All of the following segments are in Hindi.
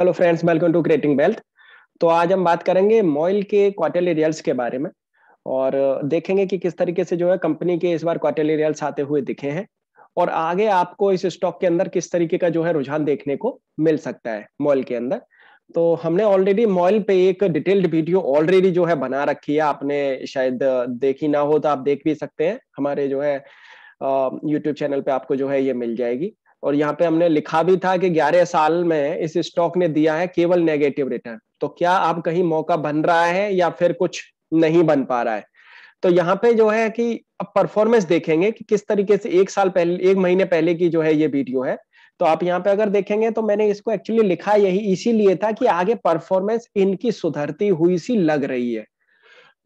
hello friends welcome to creating wealth तो आज हम बात करेंगे मॉइल के क्वार्टरली रियल्स के बारे में और देखेंगे कि किस तरीके से जो है कंपनी के इस बार क्वार्टरली रियल्स आते हुए दिखे हैं और आगे आपको इस स्टॉक के अंदर किस तरीके का जो है रुझान देखने को मिल सकता है मॉइल के अंदर तो हमने ऑलरेडी मॉइल पे एक डिटेल्ड वीडियो ऑलरेडी जो है बना रखी है आपने शायद देखी ना हो तो आप देख भी सकते हैं हमारे जो है यूट्यूब चैनल पे आपको जो है ये मिल जाएगी और यहाँ पे हमने लिखा भी था कि 11 साल में इस स्टॉक ने दिया है केवल नेगेटिव रिटर्न तो क्या आप कहीं मौका बन रहा है या फिर कुछ नहीं बन पा रहा है तो यहाँ पे जो है कि अब परफॉर्मेंस देखेंगे कि किस तरीके से एक साल पहले एक महीने पहले की जो है ये वीडियो है तो आप यहाँ पे अगर देखेंगे तो मैंने इसको एक्चुअली लिखा यही इसीलिए था कि आगे परफॉर्मेंस इनकी सुधरती हुई सी लग रही है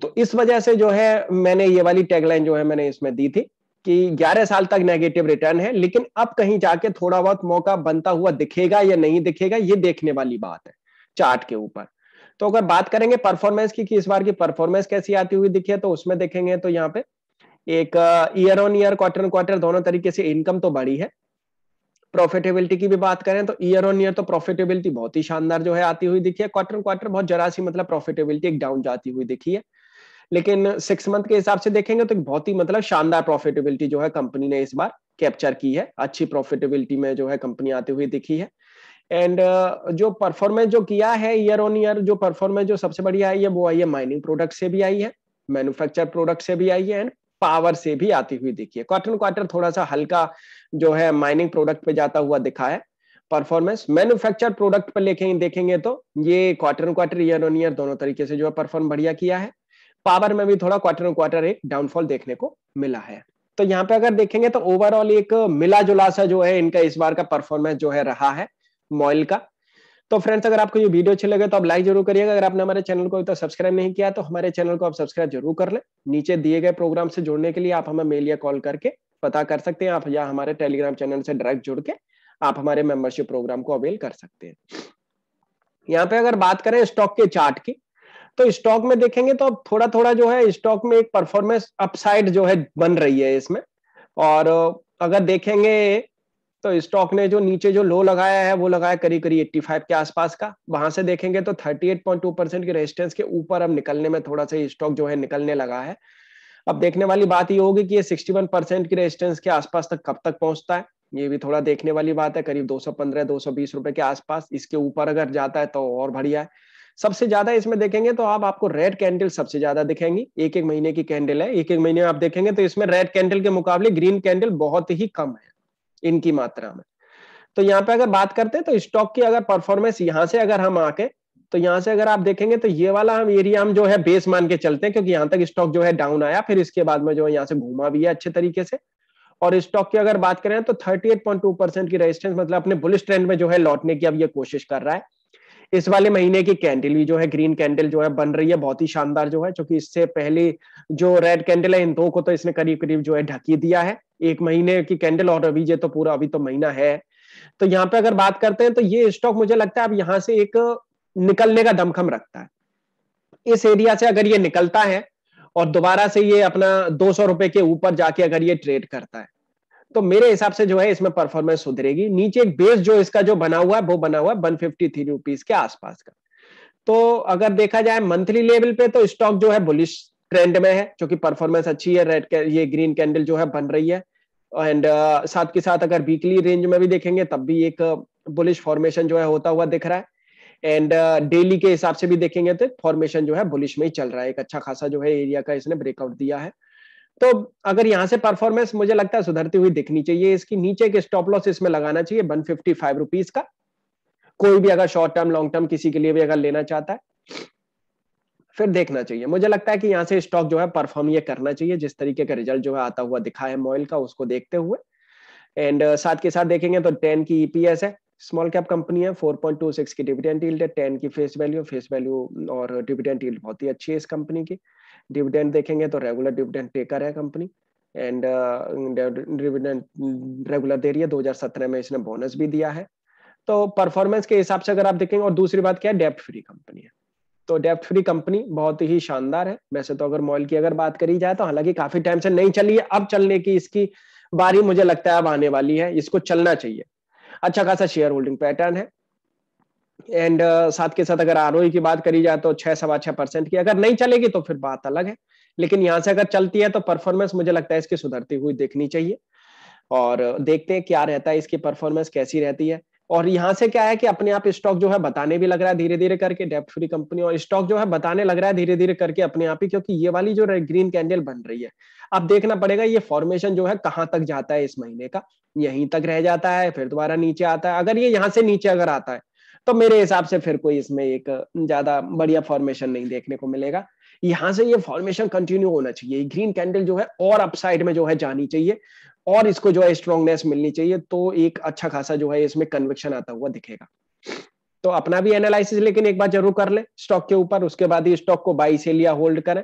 तो इस वजह से जो है मैंने ये वाली टैगलाइन जो है मैंने इसमें दी थी कि 11 साल तक नेगेटिव रिटर्न है लेकिन अब कहीं जाके थोड़ा बहुत मौका बनता हुआ दिखेगा या नहीं दिखेगा ये देखने वाली बात है चार्ट के ऊपर तो अगर बात करेंगे परफॉर्मेंस की कि इस बार की परफॉर्मेंस कैसी आती हुई दिखी है तो उसमें देखेंगे तो यहाँ पे एक year on year quarter on quarter दोनों तरीके से इनकम तो बढ़ी है प्रॉफिटेबिलिटी की भी बात करें तो ईयर ऑन ईयर तो प्रॉफिटेबिलिटी बहुत ही शानदार जो है आती हुई दिखी है क्वार्टर क्वार्टर बहुत जरा सी मतलब प्रॉफिटेबिलिटी एक डाउन जाती हुई दिखी है लेकिन सिक्स मंथ के हिसाब से देखेंगे तो बहुत ही मतलब शानदार प्रॉफिटेबिलिटी जो है कंपनी ने इस बार कैप्चर की है अच्छी प्रॉफिटेबिलिटी में जो है कंपनी आती हुई दिखी है एंड uh, जो परफॉर्मेंस जो किया है ईयर ऑन ईयर जो परफॉर्मेंस जो सबसे बढ़िया आई है वो आई है माइनिंग प्रोडक्ट से भी आई है मैन्युफैक्चर प्रोडक्ट से भी आई है एंड पावर से भी आती हुई दिखी है क्वार्टर क्वार्टर थोड़ा सा हल्का जो है माइनिंग प्रोडक्ट पे जाता हुआ दिखा है परफॉर्मेंस मैन्युफैक्चर प्रोडक्ट पर लेखेंगे देखेंगे तो ये quarter quarter year on year दोनों तरीके से जो है परफॉर्म बढ़िया किया है पावर में भी थोड़ा क्वार्टर क्वार्टर एक डाउनफॉल देखने को मिला है तो यहाँ पे अगर देखेंगे तो ओवरऑल एक मिला जुला सा जो है इनका इस बार का परफॉर्मेंस जो है रहा है मॉइल का तो फ्रेंड्स अगर आपको ये वीडियो अच्छे लगे तो आप लाइक जरूर करिएगा अगर आपने हमारे चैनल को अभी तक तो सब्सक्राइब नहीं किया तो हमारे चैनल को आप सब्सक्राइब जरूर कर लें नीचे दिए गए प्रोग्राम से जुड़ने के लिए आप हमें मेल या कॉल करके पता कर सकते हैं आप या हमारे टेलीग्राम चैनल से डायरेक्ट जुड़ के आप हमारे मेंबरशिप प्रोग्राम को अवेल कर सकते हैं यहाँ पे अगर बात करें स्टॉक के चार्ट की तो स्टॉक में देखेंगे तो अब थोड़ा थोड़ा जो है स्टॉक में एक परफॉर्मेंस अपसाइड जो है बन रही है इसमें और अगर देखेंगे तो स्टॉक ने जो नीचे जो लो लगाया है वो लगाया करीब करीब फाइव के आसपास का वहां से देखेंगे तो thirty eight point two percent के रेजिस्टेंस के ऊपर अब निकलने में थोड़ा सा स्टॉक जो है निकलने लगा है अब देखने वाली बात ये होगी कि ये वन परसेंट की रेजिस्टेंस के आसपास तक कब तक पहुंचता है ये भी थोड़ा देखने वाली बात है करीब 215 220 रुपए के आसपास इसके ऊपर अगर जाता है तो और बढ़िया है सबसे ज्यादा इसमें देखेंगे तो आप आपको रेड कैंडल सबसे ज्यादा दिखेंगी एक एक महीने की कैंडल है एक एक महीने आप देखेंगे तो इसमें रेड कैंडल के मुकाबले ग्रीन कैंडल बहुत ही कम है इनकी मात्रा में तो यहाँ पे अगर बात करते हैं तो स्टॉक की अगर परफॉर्मेंस यहाँ से अगर हम आके तो यहाँ से अगर आप देखेंगे तो ये वाला हम एरिया हम जो है बेस मान के चलते हैं क्योंकि यहाँ तक स्टॉक जो है डाउन आया फिर इसके बाद में जो है यहाँ से घूमा भी है अच्छे तरीके से और स्टॉक की अगर बात करें तो 38.2 परसेंट की रेजिस्टेंस मतलब अपने बुलिस ट्रेंड में जो है लौटने की अब ये कोशिश कर रहा है इस वाले महीने की कैंडल भी जो है ग्रीन कैंडल जो है बन रही है बहुत ही शानदार जो है क्योंकि इससे पहले जो रेड कैंडल है इन दो को तो इसने करीब करीब जो है ढकी दिया है एक महीने की कैंडल और अभी ये तो पूरा अभी तो महीना है तो यहाँ पे अगर बात करते हैं तो ये स्टॉक मुझे लगता है अब यहाँ से एक निकलने का दमखम रखता है इस एरिया से अगर ये निकलता है और दोबारा से ये अपना दो सौ रुपए के ऊपर जाके अगर ये ट्रेड करता है तो मेरे हिसाब से जो है इसमें परफॉर्मेंस सुधरेगी नीचे एक बेस जो इसका जो बना हुआ है वो बना हुआ है वन फिफ्टी थ्री के आसपास का तो अगर देखा जाए मंथली लेवल पे तो स्टॉक जो है बुलिश ट्रेंड में है क्योंकि परफॉर्मेंस अच्छी है रेड ये ग्रीन कैंडल जो है बन रही है एंड uh, साथ के साथ अगर वीकली रेंज में भी देखेंगे तब भी एक बुलिश uh, फॉर्मेशन जो है होता हुआ दिख रहा है एंड डेली uh, के हिसाब से भी देखेंगे तो फॉर्मेशन जो है बुलिश में ही चल रहा है एक अच्छा खासा जो है एरिया का इसने ब्रेकआउट दिया है तो अगर यहां से परफॉर्मेंस मुझे लगता है सुधरती हुई दिखनी चाहिए इसकी नीचे के स्टॉप लॉस इसमें लगाना चाहिए वन फिफ्टी फाइव रुपीज का कोई भी अगर शॉर्ट टर्म लॉन्ग टर्म किसी के लिए भी अगर लेना चाहता है फिर देखना चाहिए मुझे लगता है कि यहाँ से स्टॉक जो है परफॉर्म ये करना चाहिए जिस तरीके का रिजल्ट जो है आता हुआ दिखा है मोइल का उसको देखते हुए एंड साथ के साथ देखेंगे तो टेन की ईपीएस e है स्मॉल कैप कंपनी है 4.26 की डिविडेंड यील्ड है 10 की फेस वैल्यू फेस वैल्यू और डिविडेंड यील्ड बहुत ही अच्छी है इस कंपनी की डिविडेंड देखेंगे तो रेगुलर डिविडेंड टेकर है कंपनी एंड डिविडेंड रेगुलर दे रही है 2017 में इसने बोनस भी दिया है तो परफॉर्मेंस के हिसाब से अगर आप देखेंगे और दूसरी बात क्या है डेप्ट फ्री कंपनी है तो डेप्ट फ्री कंपनी बहुत ही शानदार है वैसे तो अगर मॉल की अगर बात करी जाए तो हालांकि काफी टाइम से नहीं चली है अब चलने की इसकी बारी मुझे लगता है अब आने वाली है इसको चलना चाहिए अच्छा खासा शेयर होल्डिंग पैटर्न है एंड uh, साथ के साथ अगर आर की बात करी जाए तो छह सवा छह परसेंट की अगर नहीं चलेगी तो फिर बात अलग है लेकिन यहाँ से अगर चलती है तो परफॉर्मेंस मुझे लगता है इसकी सुधरती हुई देखनी चाहिए और देखते हैं क्या रहता है इसकी परफॉर्मेंस कैसी रहती है और यहाँ से क्या है कि अपने आप स्टॉक जो है बताने भी लग रहा है धीरे धीरे करके डेप्ट फ्री कंपनी और स्टॉक जो है बताने लग रहा है धीरे धीरे करके अपने आप ही क्योंकि ये वाली जो ग्रीन कैंडल बन रही है अब देखना पड़ेगा ये फॉर्मेशन जो है कहां तक जाता है इस महीने का यहीं तक रह जाता है फिर दोबारा नीचे आता है अगर ये यहाँ से नीचे अगर आता है तो मेरे हिसाब से फिर कोई इसमें एक ज्यादा बढ़िया फॉर्मेशन नहीं देखने को मिलेगा यहाँ से ये फॉर्मेशन कंटिन्यू होना चाहिए ग्रीन कैंडल जो है और अपसाइड में जो है जानी चाहिए और इसको जो है स्ट्रॉन्गनेस मिलनी चाहिए तो एक अच्छा खासा जो है इसमें कन्विक्शन आता हुआ दिखेगा तो अपना भी एनालिसिस लेकिन एक बार जरूर कर ले स्टॉक के ऊपर उसके बाद ही स्टॉक को बाई से लिया होल्ड करें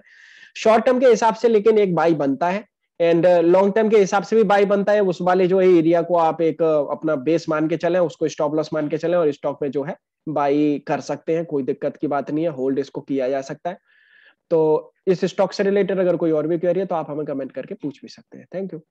शॉर्ट टर्म के हिसाब से लेकिन एक बाई बनता है एंड लॉन्ग टर्म के हिसाब से भी बाई बनता है उस वाले जो है एरिया को आप एक uh, अपना बेस मान के चले उसको स्टॉप लॉस मान के चले और स्टॉक में जो है बाई कर सकते हैं कोई दिक्कत की बात नहीं है होल्ड इसको किया जा सकता है तो इस स्टॉक से रिलेटेड अगर कोई और भी क्वेरी है तो आप हमें कमेंट करके पूछ भी सकते हैं थैंक यू